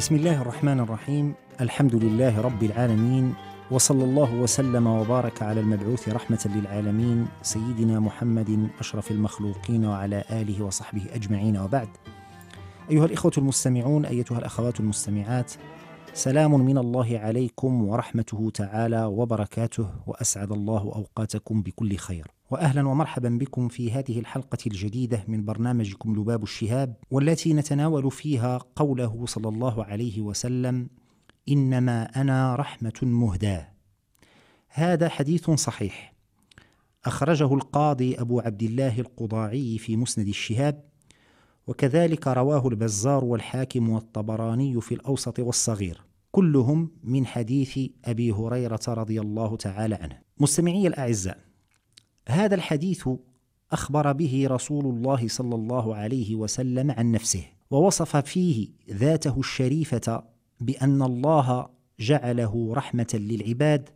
بسم الله الرحمن الرحيم الحمد لله رب العالمين وصلى الله وسلم وبارك على المبعوث رحمة للعالمين سيدنا محمد أشرف المخلوقين وعلى آله وصحبه أجمعين وبعد أيها الإخوة المستمعون أيتها الأخوات المستمعات سلام من الله عليكم ورحمته تعالى وبركاته وأسعد الله أوقاتكم بكل خير واهلا ومرحبا بكم في هذه الحلقه الجديده من برنامجكم لباب الشهاب والتي نتناول فيها قوله صلى الله عليه وسلم انما انا رحمه مهداه هذا حديث صحيح اخرجه القاضي ابو عبد الله القضاعي في مسند الشهاب وكذلك رواه البزار والحاكم والطبراني في الاوسط والصغير كلهم من حديث ابي هريره رضي الله تعالى عنه مستمعي الاعزاء هذا الحديث اخبر به رسول الله صلى الله عليه وسلم عن نفسه ووصف فيه ذاته الشريفه بان الله جعله رحمه للعباد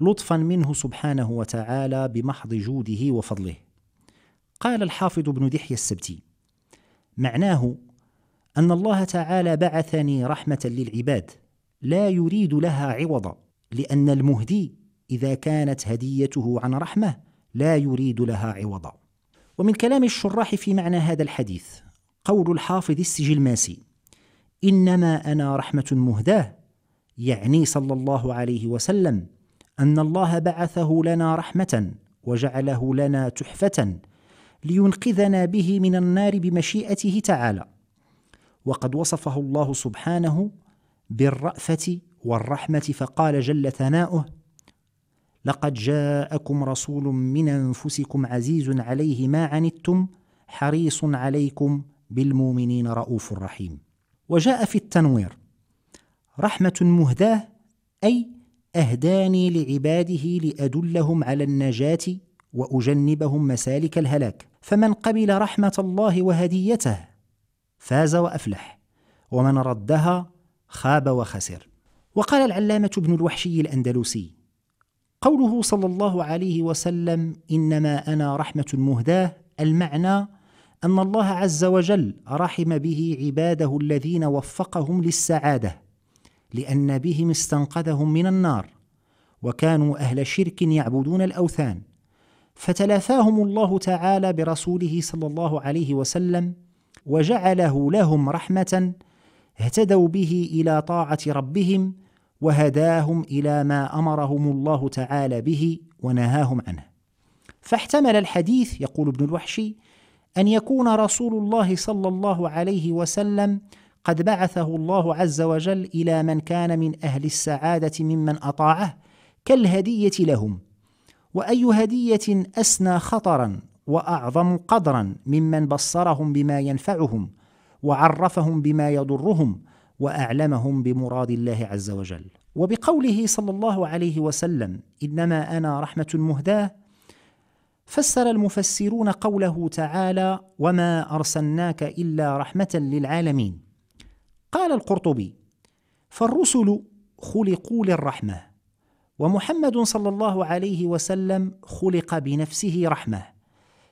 لطفا منه سبحانه وتعالى بمحض جوده وفضله قال الحافظ بن دحية السبتي معناه أن الله تعالى بعثني رحمة للعباد لا يريد لها عوضا لأن المهدي إذا كانت هديته عن رحمة لا يريد لها عوضا ومن كلام الشراح في معنى هذا الحديث قول الحافظ السجلماسي إنما أنا رحمة مهداة يعني صلى الله عليه وسلم أن الله بعثه لنا رحمة وجعله لنا تحفة لينقذنا به من النار بمشيئته تعالى وقد وصفه الله سبحانه بالرأفة والرحمة فقال جل ثناؤه لقد جاءكم رسول من انفسكم عزيز عليه ما عنتم حريص عليكم بالمؤمنين رؤوف رحيم وجاء في التنوير رحمه مهداه اي اهداني لعباده لادلهم على النجاه واجنبهم مسالك الهلاك فمن قبل رحمه الله وهديته فاز وافلح ومن ردها خاب وخسر وقال العلامه ابن الوحشي الاندلسي قوله صلى الله عليه وسلم انما انا رحمه مهداه المعنى ان الله عز وجل رحم به عباده الذين وفقهم للسعاده لان بهم استنقذهم من النار وكانوا اهل شرك يعبدون الاوثان فتلافاهم الله تعالى برسوله صلى الله عليه وسلم وجعله لهم رحمه اهتدوا به الى طاعه ربهم وهداهم الى ما امرهم الله تعالى به ونهاهم عنه فاحتمل الحديث يقول ابن الوحشي ان يكون رسول الله صلى الله عليه وسلم قد بعثه الله عز وجل الى من كان من اهل السعاده ممن اطاعه كالهديه لهم واي هديه اسنى خطرا واعظم قدرا ممن بصرهم بما ينفعهم وعرفهم بما يضرهم واعلمهم بمراد الله عز وجل وبقوله صلى الله عليه وسلم انما انا رحمه مهداه فسر المفسرون قوله تعالى وما ارسلناك الا رحمه للعالمين قال القرطبي فالرسل خلقوا للرحمه ومحمد صلى الله عليه وسلم خلق بنفسه رحمه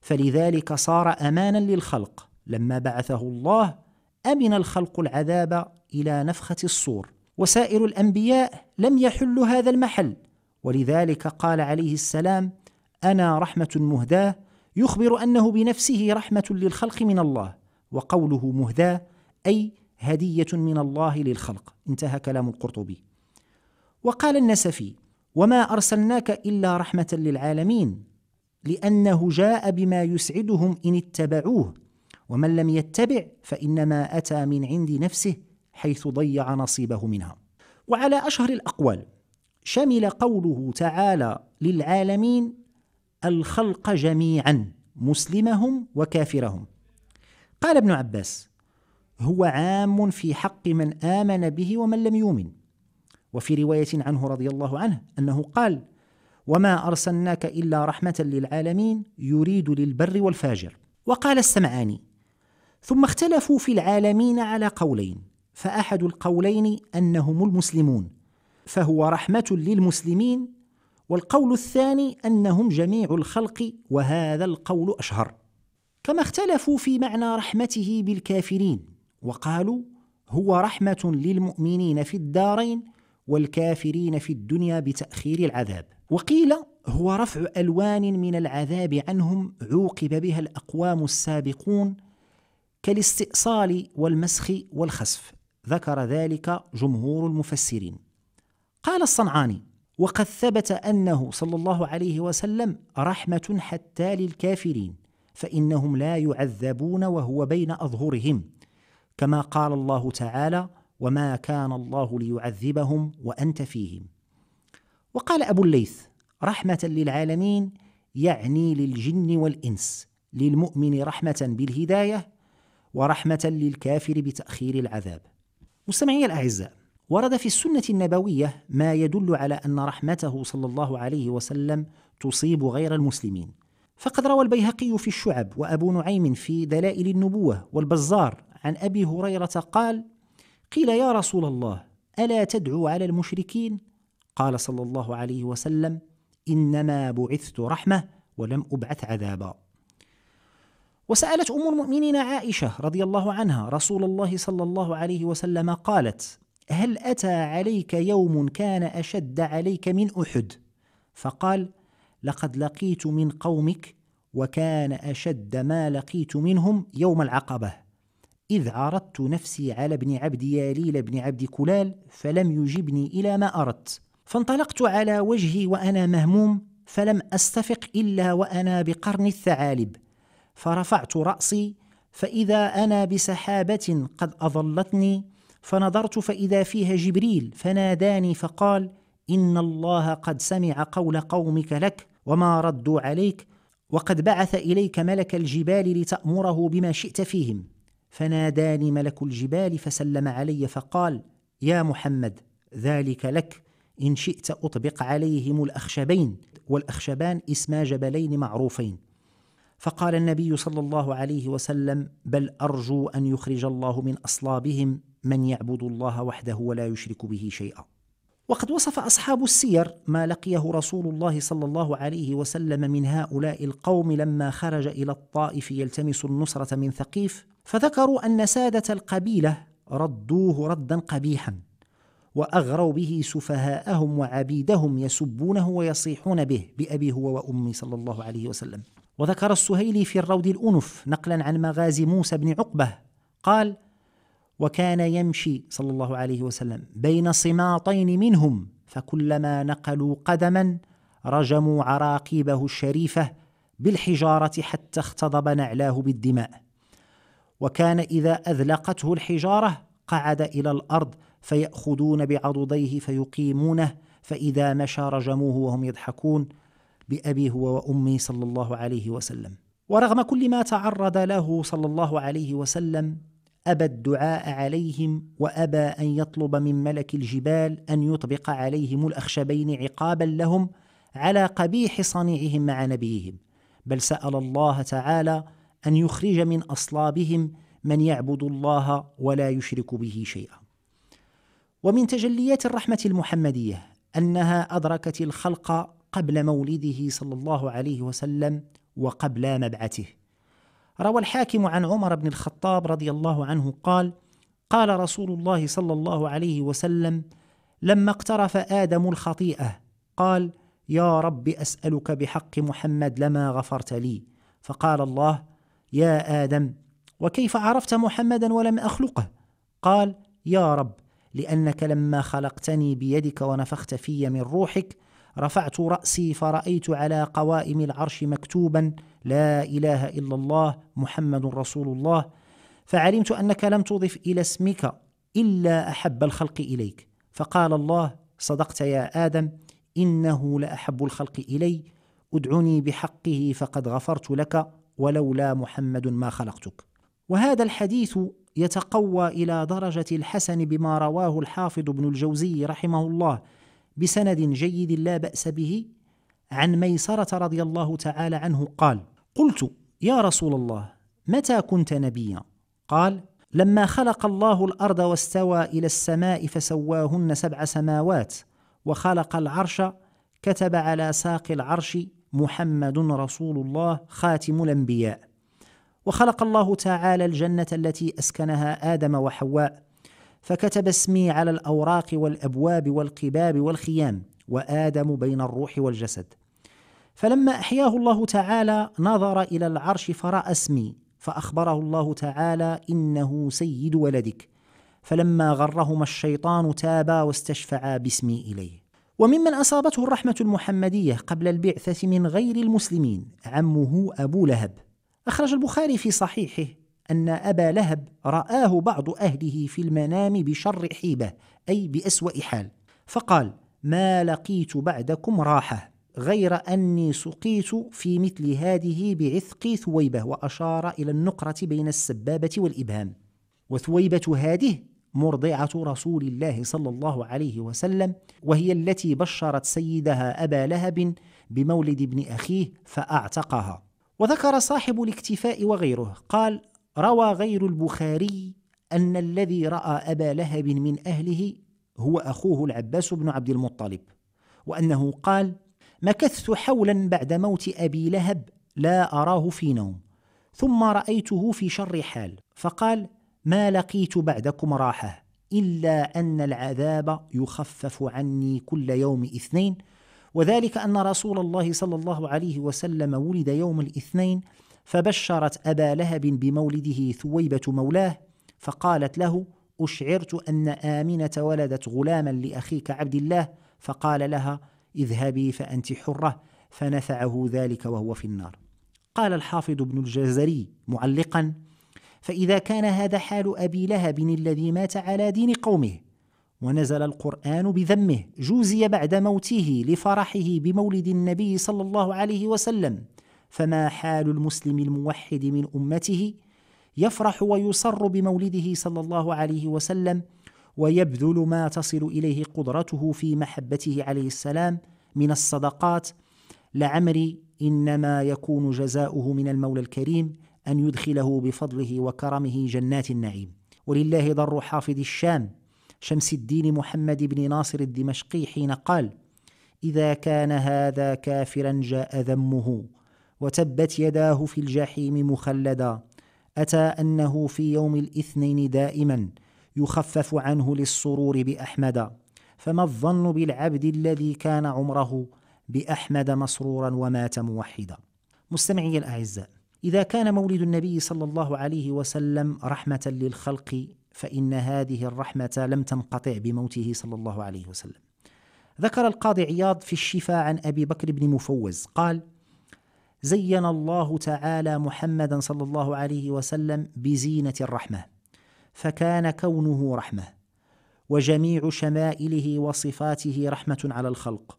فلذلك صار امانا للخلق لما بعثه الله امن الخلق العذاب إلى نفخة الصور وسائر الأنبياء لم يحلوا هذا المحل ولذلك قال عليه السلام أنا رحمة مهداة يخبر أنه بنفسه رحمة للخلق من الله وقوله مهداة أي هدية من الله للخلق انتهى كلام القرطبي وقال النسفي وما أرسلناك إلا رحمة للعالمين لأنه جاء بما يسعدهم إن اتبعوه ومن لم يتبع فإنما أتى من عند نفسه حيث ضيع نصيبه منها وعلى أشهر الأقوال شمل قوله تعالى للعالمين الخلق جميعا مسلمهم وكافرهم قال ابن عباس هو عام في حق من آمن به ومن لم يؤمن وفي رواية عنه رضي الله عنه أنه قال وما أرسلناك إلا رحمة للعالمين يريد للبر والفاجر وقال السمعاني ثم اختلفوا في العالمين على قولين فأحد القولين أنهم المسلمون فهو رحمة للمسلمين والقول الثاني أنهم جميع الخلق وهذا القول أشهر كما اختلفوا في معنى رحمته بالكافرين وقالوا هو رحمة للمؤمنين في الدارين والكافرين في الدنيا بتأخير العذاب وقيل هو رفع ألوان من العذاب عنهم عوقب بها الأقوام السابقون كالاستئصال والمسخ والخسف ذكر ذلك جمهور المفسرين قال الصنعاني وقد ثبت انه صلى الله عليه وسلم رحمه حتى للكافرين فانهم لا يعذبون وهو بين اظهرهم كما قال الله تعالى وما كان الله ليعذبهم وانت فيهم وقال ابو الليث رحمه للعالمين يعني للجن والانس للمؤمن رحمه بالهدايه ورحمه للكافر بتاخير العذاب مستمعي الأعزاء ورد في السنة النبوية ما يدل على أن رحمته صلى الله عليه وسلم تصيب غير المسلمين فقد روى البيهقي في الشعب وأبو نعيم في دلائل النبوة والبزار عن أبي هريرة قال قيل يا رسول الله ألا تدعو على المشركين؟ قال صلى الله عليه وسلم إنما بعثت رحمة ولم أبعث عذابا وسالت ام المؤمنين عائشه رضي الله عنها رسول الله صلى الله عليه وسلم قالت هل اتى عليك يوم كان اشد عليك من احد فقال لقد لقيت من قومك وكان اشد ما لقيت منهم يوم العقبه اذ عرضت نفسي على ابن عبد ياليل بن عبد كلال فلم يجبني الى ما اردت فانطلقت على وجهي وانا مهموم فلم استفق الا وانا بقرن الثعالب فرفعت رأسي فإذا أنا بسحابة قد أظلتني فنظرت فإذا فيها جبريل فناداني فقال إن الله قد سمع قول قومك لك وما ردوا عليك وقد بعث إليك ملك الجبال لتأمره بما شئت فيهم فناداني ملك الجبال فسلم علي فقال يا محمد ذلك لك إن شئت أطبق عليهم الأخشبين والأخشبان اسما جبلين معروفين فقال النبي صلى الله عليه وسلم بل ارجو ان يخرج الله من اصلابهم من يعبد الله وحده ولا يشرك به شيئا وقد وصف اصحاب السير ما لقيه رسول الله صلى الله عليه وسلم من هؤلاء القوم لما خرج الى الطائف يلتمس النصره من ثقيف فذكروا ان ساده القبيله ردوه ردا قبيحا واغروا به سفهاءهم وعبيدهم يسبونه ويصيحون به بابي هو وامي صلى الله عليه وسلم وذكر السهيلي في الروض الأنف نقلا عن مغازي موسى بن عقبة قال وكان يمشي صلى الله عليه وسلم بين صماطين منهم فكلما نقلوا قدما رجموا عراقيبه الشريفة بالحجارة حتى اختضب نعلاه بالدماء وكان إذا أذلقته الحجارة قعد إلى الأرض فيأخذون بعضديه فيقيمونه فإذا مشى رجموه وهم يضحكون بأبي هو وأمي صلى الله عليه وسلم ورغم كل ما تعرض له صلى الله عليه وسلم أبى الدعاء عليهم وأبى أن يطلب من ملك الجبال أن يطبق عليهم الأخشبين عقابا لهم على قبيح صنيعهم مع نبيهم بل سأل الله تعالى أن يخرج من أصلابهم من يعبد الله ولا يشرك به شيئا ومن تجليات الرحمة المحمدية أنها أدركت الخلق قبل مولده صلى الله عليه وسلم وقبل مبعثه روى الحاكم عن عمر بن الخطاب رضي الله عنه قال قال رسول الله صلى الله عليه وسلم لما اقترف ادم الخطيئه قال يا رب اسالك بحق محمد لما غفرت لي فقال الله يا ادم وكيف عرفت محمدا ولم اخلقه قال يا رب لانك لما خلقتني بيدك ونفخت في من روحك رفعت رأسي فرأيت على قوائم العرش مكتوبا لا إله إلا الله محمد رسول الله فعلمت أنك لم تضف إلى اسمك إلا أحب الخلق إليك فقال الله صدقت يا آدم إنه لأحب الخلق إلي ادعني بحقه فقد غفرت لك ولولا محمد ما خلقتك وهذا الحديث يتقوى إلى درجة الحسن بما رواه الحافظ ابن الجوزي رحمه الله بسند جيد لا باس به عن ميسره رضي الله تعالى عنه قال قلت يا رسول الله متى كنت نبيا قال لما خلق الله الارض واستوى الى السماء فسواهن سبع سماوات وخلق العرش كتب على ساق العرش محمد رسول الله خاتم الانبياء وخلق الله تعالى الجنه التي اسكنها ادم وحواء فكتب اسمي على الاوراق والابواب والقباب والخيام وادم بين الروح والجسد فلما احياه الله تعالى نظر الى العرش فراى اسمي فاخبره الله تعالى انه سيد ولدك فلما غرهما الشيطان تابا واستشفعا باسمي اليه وممن اصابته الرحمه المحمديه قبل البعثه من غير المسلمين عمه ابو لهب اخرج البخاري في صحيحه أن أبا لهب رآه بعض أهله في المنام بشر حيبة أي بأسوأ حال فقال ما لقيت بعدكم راحة غير أني سقيت في مثل هذه بعثق ثويبة وأشار إلى النقرة بين السبابة والإبهام وثويبة هذه مرضعة رسول الله صلى الله عليه وسلم وهي التي بشرت سيدها أبا لهب بمولد ابن أخيه فأعتقها وذكر صاحب الاكتفاء وغيره قال روى غير البخاري أن الذي رأى أبا لهب من أهله هو أخوه العباس بن عبد المطلب وأنه قال مكثت حولا بعد موت أبي لهب لا أراه في نوم ثم رأيته في شر حال فقال ما لقيت بعدكم راحة إلا أن العذاب يخفف عني كل يوم اثنين وذلك أن رسول الله صلى الله عليه وسلم ولد يوم الاثنين فبشرت أبا لهب بمولده ثويبة مولاه فقالت له أشعرت أن آمنة ولدت غلاما لأخيك عبد الله فقال لها اذهبي فأنت حرة فنفعه ذلك وهو في النار قال الحافظ ابن الجزري معلقا فإذا كان هذا حال أبي لهب الذي مات على دين قومه ونزل القرآن بذمه جوزي بعد موته لفرحه بمولد النبي صلى الله عليه وسلم فما حال المسلم الموحد من امته يفرح ويسر بمولده صلى الله عليه وسلم ويبذل ما تصل اليه قدرته في محبته عليه السلام من الصدقات لعمري انما يكون جزاؤه من المولى الكريم ان يدخله بفضله وكرمه جنات النعيم ولله ضر حافظ الشام شمس الدين محمد بن ناصر الدمشقي حين قال اذا كان هذا كافرا جاء ذمه وتبت يداه في الجحيم مخلدا اتى انه في يوم الاثنين دائما يخفف عنه للسرور باحمد فما الظن بالعبد الذي كان عمره باحمد مسرورا ومات موحدا مستمعي الاعزاء اذا كان مولد النبي صلى الله عليه وسلم رحمه للخلق فان هذه الرحمه لم تنقطع بموته صلى الله عليه وسلم ذكر القاضي عياض في الشفاء عن ابي بكر بن مفوز قال زين الله تعالى محمدا صلى الله عليه وسلم بزينه الرحمه فكان كونه رحمه وجميع شمائله وصفاته رحمه على الخلق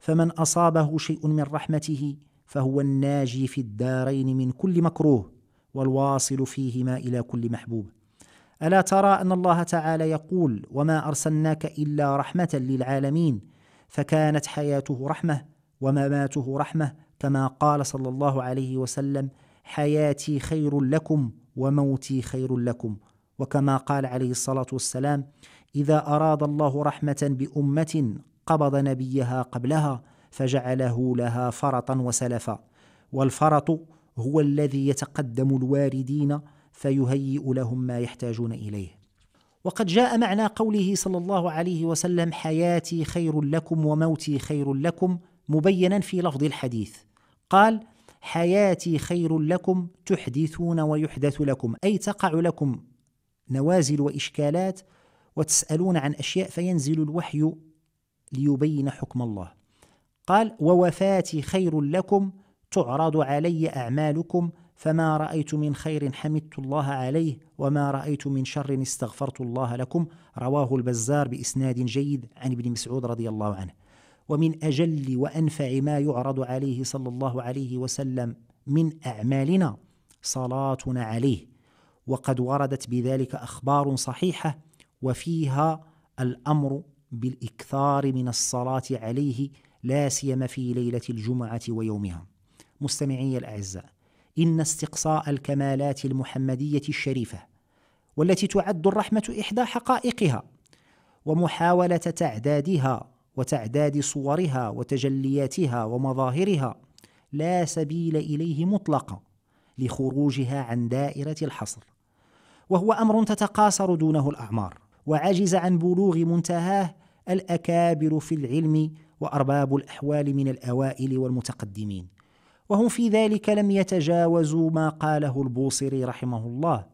فمن اصابه شيء من رحمته فهو الناجي في الدارين من كل مكروه والواصل فيهما الى كل محبوب الا ترى ان الله تعالى يقول وما ارسلناك الا رحمه للعالمين فكانت حياته رحمه ومماته رحمه كما قال صلى الله عليه وسلم حياتي خير لكم وموتي خير لكم وكما قال عليه الصلاه والسلام اذا اراد الله رحمه بامه قبض نبيها قبلها فجعله لها فرطا وسلفا والفرط هو الذي يتقدم الواردين فيهيئ لهم ما يحتاجون اليه وقد جاء معنى قوله صلى الله عليه وسلم حياتي خير لكم وموتي خير لكم مبينا في لفظ الحديث قال حياتي خير لكم تحدثون ويحدث لكم أي تقع لكم نوازل وإشكالات وتسألون عن أشياء فينزل الوحي ليبين حكم الله قال ووفاتي خير لكم تعرض علي أعمالكم فما رأيت من خير حمدت الله عليه وما رأيت من شر استغفرت الله لكم رواه البزار بإسناد جيد عن ابن مسعود رضي الله عنه ومن اجل وانفع ما يعرض عليه صلى الله عليه وسلم من اعمالنا صلاتنا عليه وقد وردت بذلك اخبار صحيحه وفيها الامر بالاكثار من الصلاه عليه لا سيما في ليله الجمعه ويومها مستمعي الاعزاء ان استقصاء الكمالات المحمديه الشريفه والتي تعد الرحمه احدى حقائقها ومحاوله تعدادها وتعداد صورها وتجلياتها ومظاهرها لا سبيل اليه مطلقا لخروجها عن دائره الحصر وهو امر تتقاصر دونه الاعمار وعجز عن بلوغ منتهاه الاكابر في العلم وارباب الاحوال من الاوائل والمتقدمين وهم في ذلك لم يتجاوزوا ما قاله البوصيري رحمه الله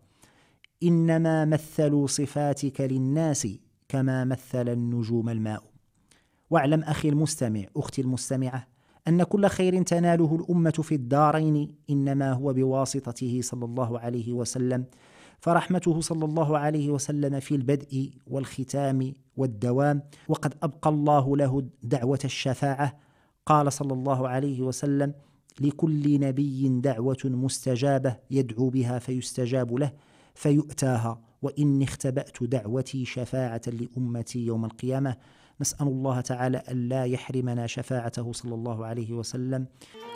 انما مثلوا صفاتك للناس كما مثل النجوم الماء واعلم اخي المستمع اختي المستمعه ان كل خير تناله الامه في الدارين انما هو بواسطته صلى الله عليه وسلم فرحمته صلى الله عليه وسلم في البدء والختام والدوام وقد ابقى الله له دعوه الشفاعه قال صلى الله عليه وسلم لكل نبي دعوه مستجابه يدعو بها فيستجاب له فيؤتاها واني اختبات دعوتي شفاعه لامتي يوم القيامه نسأل الله تعالى ألا يحرمنا شفاعته صلى الله عليه وسلم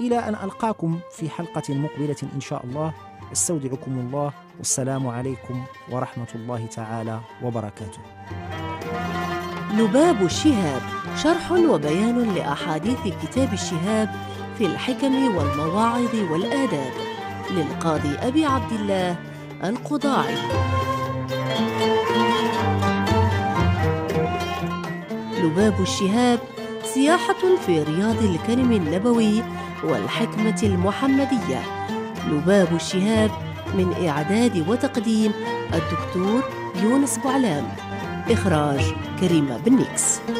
إلى أن ألقاكم في حلقة مقبلة إن شاء الله استودعكم الله والسلام عليكم ورحمة الله تعالى وبركاته لباب الشهاب شرح وبيان لأحاديث كتاب الشهاب في الحكم والمواعظ والآداب للقاضي أبي عبد الله القضاعي لباب الشهاب سياحة في رياض الكرم النبوي والحكمة المحمدية لباب الشهاب من إعداد وتقديم الدكتور يونس بوعلام إخراج كريمة نيكس